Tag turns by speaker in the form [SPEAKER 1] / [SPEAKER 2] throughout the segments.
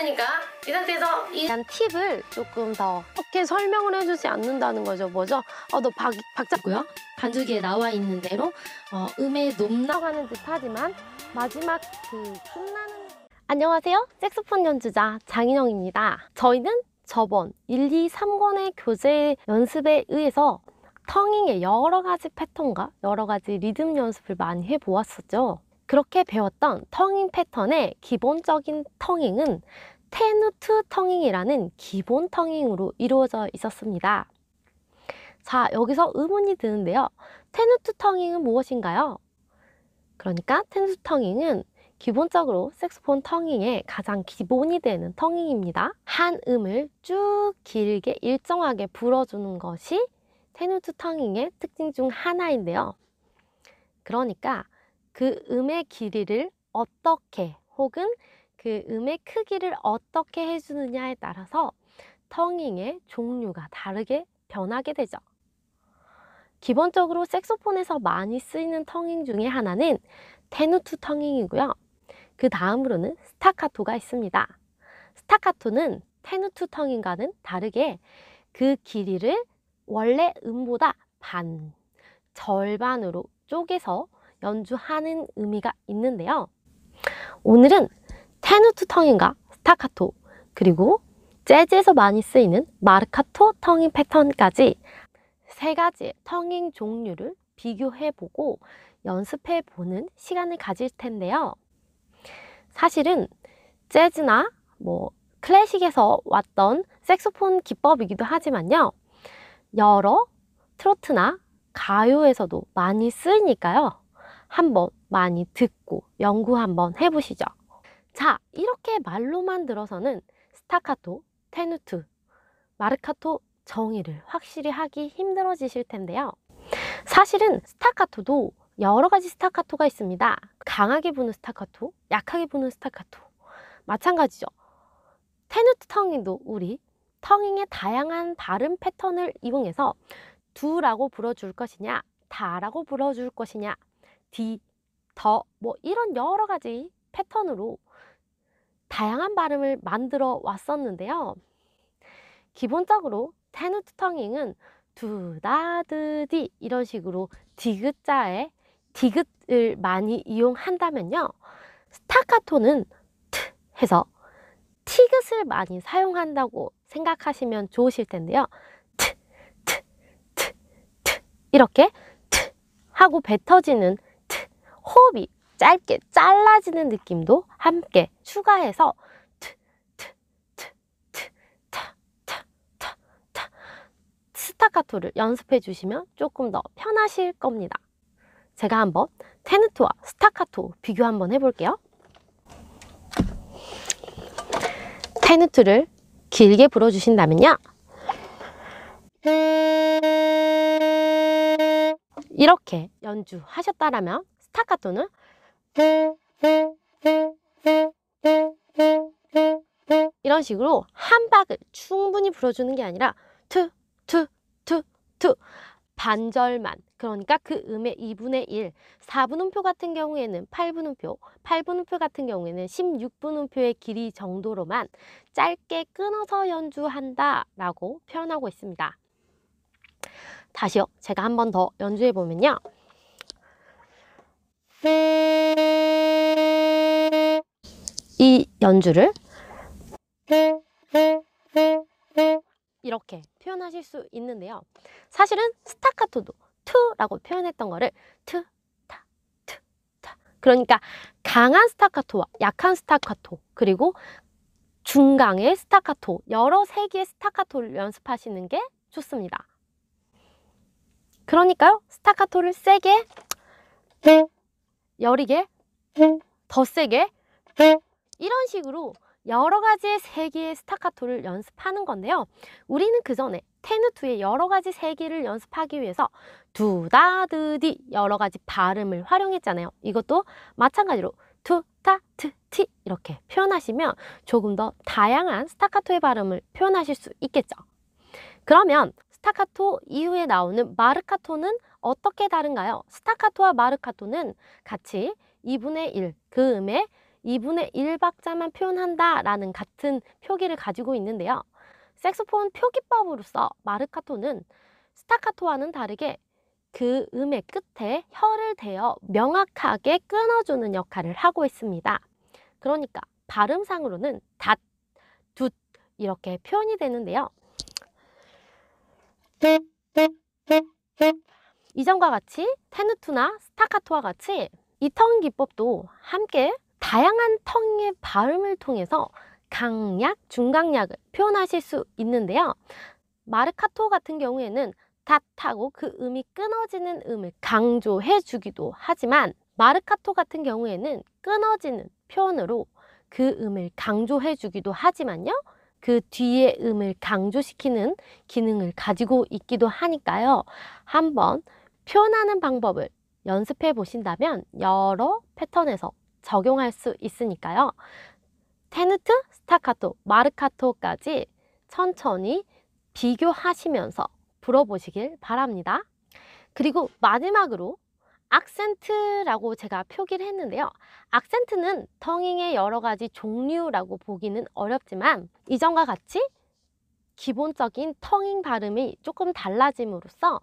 [SPEAKER 1] 테니까 이 상태에서 이한 팁을 조금 더 어떻게 설명을 해주지 않는다는 거죠. 뭐죠? 어, 너 박, 자고요 반주기에 나와 있는 대로 어, 음의 높나가는 듯하지만 마지막 그 끝나는 안녕하세요. 색소폰 연주자 장인영입니다. 저희는 저번 1, 2, 3권의 교재 연습에 의해서 텅잉의 여러 가지 패턴과 여러 가지 리듬 연습을 많이 해보았었죠. 그렇게 배웠던 텅잉 패턴의 기본적인 텅잉은 테누트 텅잉이라는 기본 텅잉으로 이루어져 있었습니다. 자, 여기서 의문이 드는데요. 테누트 텅잉은 무엇인가요? 그러니까 테누트 텅잉은 기본적으로 색소폰 텅잉의 가장 기본이 되는 텅잉입니다. 한 음을 쭉 길게 일정하게 불어주는 것이 테누트 텅잉의 특징 중 하나인데요. 그러니까 그 음의 길이를 어떻게 혹은 그 음의 크기를 어떻게 해주느냐에 따라서 텅잉의 종류가 다르게 변하게 되죠. 기본적으로 색소폰에서 많이 쓰이는 텅잉 중에 하나는 테누트 텅잉이고요. 그 다음으로는 스타카토가 있습니다. 스타카토는 테누트 텅잉과는 다르게 그 길이를 원래 음보다 반, 절반으로 쪼개서 연주하는 의미가 있는데요. 오늘은 테누트 텅인가 스타카토 그리고 재즈에서 많이 쓰이는 마르카토 텅인 패턴까지 세 가지 텅잉 종류를 비교해보고 연습해보는 시간을 가질 텐데요. 사실은 재즈나 뭐 클래식에서 왔던 색소폰 기법이기도 하지만요. 여러 트로트나 가요에서도 많이 쓰이니까요. 한번 많이 듣고 연구 한번 해보시죠. 자, 이렇게 말로만 들어서는 스타카토, 테누트, 마르카토 정의를 확실히 하기 힘들어지실 텐데요. 사실은 스타카토도 여러 가지 스타카토가 있습니다. 강하게 부는 스타카토, 약하게 부는 스타카토. 마찬가지죠. 테누트 텅잉도 우리 텅잉의 다양한 발음 패턴을 이용해서 두라고 불어줄 것이냐, 다라고 불어줄 것이냐 디, 더, 뭐 이런 여러 가지 패턴으로 다양한 발음을 만들어 왔었는데요. 기본적으로 테누트 텅잉은 두다드디 이런 식으로 디귿자에 디귿을 많이 이용한다면요. 스타카토는 트 해서 티귿을 많이 사용한다고 생각하시면 좋으실 텐데요. 트, 트, 트, 트 이렇게 트 하고 뱉어지는 호흡이 짧게 잘라지는 느낌도 함께 추가해서 스타카토를 연습해 주시면 조금 더 편하실 겁니다. 제가 한번 테누토와 스타카토 비교 한번 해볼게요. 테누트를 길게 불어주신다면요. 이렇게 연주하셨다라면 스타카토는 이런 식으로 한 박을 충분히 불어주는 게 아니라 투, 투, 투, 투 반절만 그러니까 그 음의 2분의 1, 4분음표 같은 경우에는 8분음표, 8분음표 같은 경우에는 16분음표의 길이 정도로만 짧게 끊어서 연주한다 라고 표현하고 있습니다. 다시요. 제가 한 번 더 연주해 보면요. 이 연주를 이렇게 표현하실 수 있는데요. 사실은 스타카토도 투라고 표현했던 거를 투, 타, 투, 타. 그러니까 강한 스타카토와 약한 스타카토 그리고 중강의 스타카토 여러 세 개의 스타카토를 연습하시는 게 좋습니다. 그러니까요. 스타카토를 세게 여리게더 네. 세게 네. 이런 식으로 여러 가지의 세기의 스타카토를 연습하는 건데요. 우리는 그 전에 테누투의 여러 가지 세기를 연습하기 위해서 두다드디 여러 가지 발음을 활용했잖아요. 이것도 마찬가지로 투타트티 이렇게 표현하시면 조금 더 다양한 스타카토의 발음을 표현하실 수 있겠죠. 그러면 스타카토 이후에 나오는 마르카토는 어떻게 다른가요? 스타카토와 마르카토는 같이 2분의 1, 그 음의 2분의 1박자만 표현한다 라는 같은 표기를 가지고 있는데요. 색소폰 표기법으로서 마르카토는 스타카토와는 다르게 그 음의 끝에 혀를 대어 명확하게 끊어주는 역할을 하고 있습니다. 그러니까 발음상으로는 닷, 둣 이렇게 표현이 되는데요. 이전과 같이 테누투나 스타카토와 같이 이 턴 기법도 함께 다양한 텅의 발음을 통해서 강약, 중강약을 표현하실 수 있는데요. 마르카토 같은 경우에는 탓하고그 음이 끊어지는 음을 강조해 주기도 하지만 마르카토 같은 경우에는 끊어지는 표현으로 그 음을 강조해 주기도 하지만요. 그뒤에 음을 강조시키는 기능을 가지고 있기도 하니까요. 한번 표현하는 방법을 연습해 보신다면 여러 패턴에서 적용할 수 있으니까요. 테누트, 스타카토, 마르카토까지 천천히 비교하시면서 불어보시길 바랍니다. 그리고 마지막으로 악센트라고 제가 표기를 했는데요. 악센트는 텅잉의 여러 가지 종류라고 보기는 어렵지만 이전과 같이 기본적인 텅잉 발음이 조금 달라짐으로써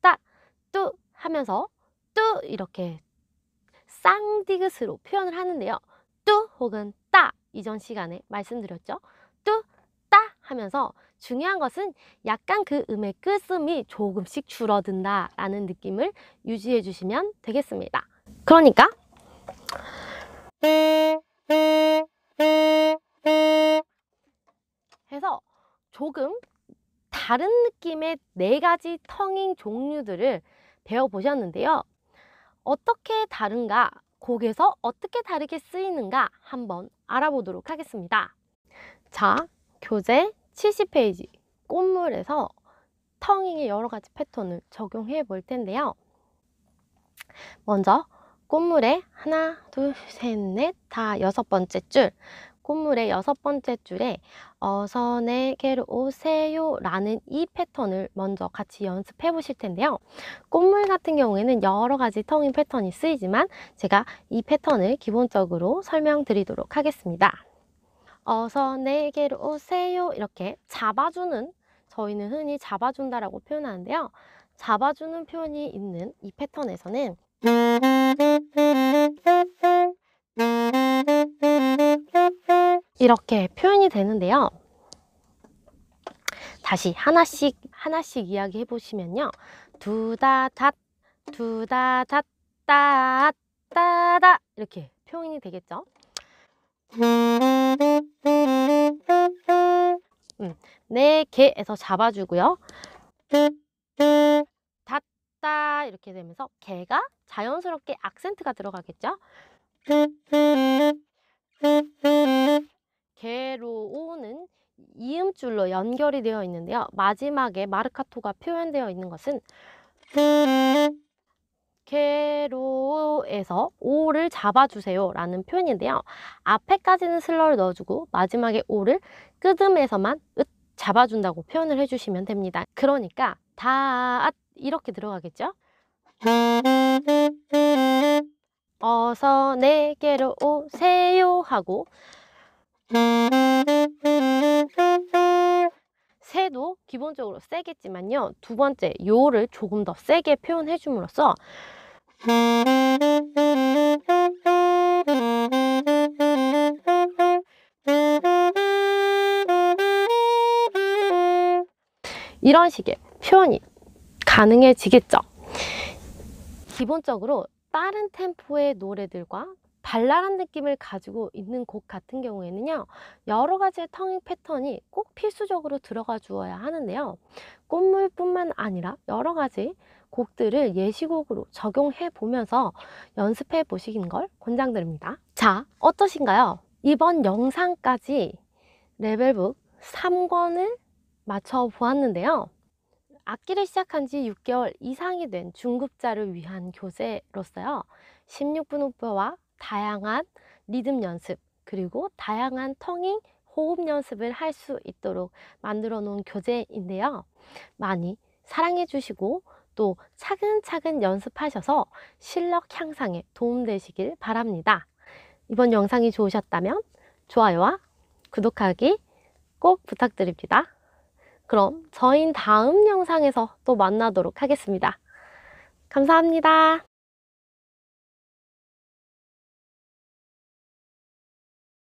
[SPEAKER 1] 딱, 뚜 하면서 뚜 이렇게 쌍디귿으로 표현을 하는데요. 뚜 혹은 따 이전 시간에 말씀드렸죠. 뚜, 따 하면서 중요한 것은 약간 그 음의 끝음이 조금씩 줄어든다라는 느낌을 유지해 주시면 되겠습니다. 그러니까 해서 조금 다른 느낌의 네 가지 텅잉 종류들을 배워보셨는데요. 어떻게 다른가, 곡에서 어떻게 다르게 쓰이는가 한번 알아보도록 하겠습니다. 자, 교재 70페이지 꽃물에서 텅잉의 여러 가지 패턴을 적용해 볼 텐데요. 먼저 꽃물의 하나, 둘, 셋, 넷, 다 여섯 번째 줄 꽃물의 여섯 번째 줄에 어서 내게로 네, 오세요 라는 이 패턴을 먼저 같이 연습해 보실 텐데요. 꽃물 같은 경우에는 여러 가지 텅인 패턴이 쓰이지만 제가 이 패턴을 기본적으로 설명드리도록 하겠습니다. 어서 내게로 오세요. 이렇게 잡아주는 저희는 흔히 잡아준다라고 표현하는데요. 잡아주는 표현이 있는 이 패턴에서는 이렇게 표현이 되는데요. 다시 하나씩 하나씩 이야기해 보시면요. 두다닷 두다닷 따따다 이렇게 표현이 되겠죠. 네 개에서 잡아주고요. 닫다 이렇게 되면서 개가 자연스럽게 악센트가 들어가겠죠. 개로 오는 이음줄로 연결이 되어 있는데요. 마지막에 마르카토가 표현되어 있는 것은 캐로에서 오를 잡아주세요 라는 표현인데요. 앞에까지는 슬러를 넣어주고 마지막에 오를 끄듬에서만 으 잡아준다고 표현을 해주시면 됩니다. 그러니까 다 이렇게 들어가겠죠? 어서 내게로 오세요 하고 기본적으로 세겠지만요. 두 번째, 요를 조금 더 세게 표현해 줌으로써 이런 식의 표현이 가능해지겠죠. 기본적으로 다른 템포의 노래들과 발랄한 느낌을 가지고 있는 곡 같은 경우에는요. 여러 가지의 텅잉 패턴이 꼭 필수적으로 들어가 주어야 하는데요. 꽃물뿐만 아니라 여러 가지 곡들을 예시곡으로 적용해 보면서 연습해 보시는 걸 권장드립니다. 자, 어떠신가요? 이번 영상까지 레벨북 3권을 맞춰 보았는데요. 악기를 시작한 지 6개월 이상이 된 중급자를 위한 교재로서요. 16분 후보와 다양한 리듬 연습 그리고 다양한 텅잉 호흡 연습을 할 수 있도록 만들어 놓은 교재인데요. 많이 사랑해 주시고 또 차근차근 연습하셔서 실력 향상에 도움되시길 바랍니다. 이번 영상이 좋으셨다면 좋아요와 구독하기 꼭 부탁드립니다. 그럼 저희 다음 영상에서 또 만나도록 하겠습니다. 감사합니다.